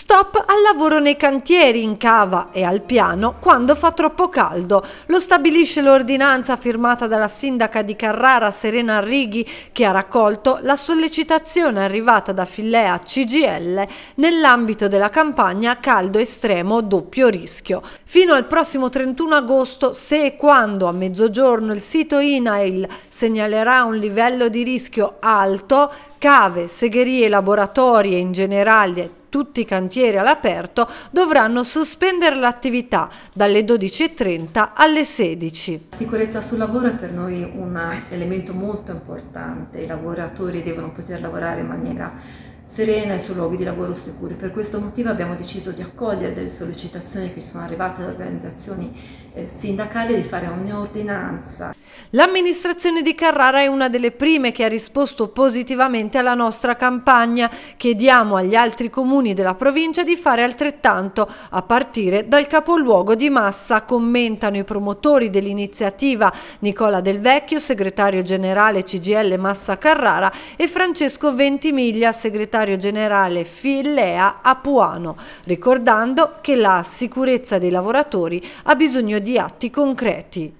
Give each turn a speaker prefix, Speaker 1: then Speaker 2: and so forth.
Speaker 1: Stop al lavoro nei cantieri, in cava e al piano quando fa troppo caldo. Lo stabilisce l'ordinanza firmata dalla sindaca di Carrara Serena Arrighi che ha raccolto la sollecitazione arrivata da Fillea CGL nell'ambito della campagna Caldo Estremo Doppio Rischio. Fino al prossimo 31 agosto, se e quando a mezzogiorno il sito INAIL segnalerà un livello di rischio alto, cave, segherie, laboratori e in generale tutti i cantieri all'aperto dovranno sospendere l'attività dalle 12.30
Speaker 2: alle 16. La sicurezza sul lavoro è per noi un elemento molto importante, i lavoratori devono poter lavorare in maniera serena e su luoghi di lavoro sicuri. Per questo motivo abbiamo deciso di accogliere delle sollecitazioni che sono arrivate da organizzazioni eh, sindacali di fare un'ordinanza.
Speaker 1: L'amministrazione di Carrara è una delle prime che ha risposto positivamente alla nostra campagna. Chiediamo agli altri comuni della provincia di fare altrettanto, a partire dal capoluogo di Massa, commentano i promotori dell'iniziativa Nicola Del Vecchio, segretario generale CGL Massa Carrara e Francesco Ventimiglia, segretario segretario generale Fillea a Puano, ricordando che la sicurezza dei lavoratori ha bisogno di atti concreti.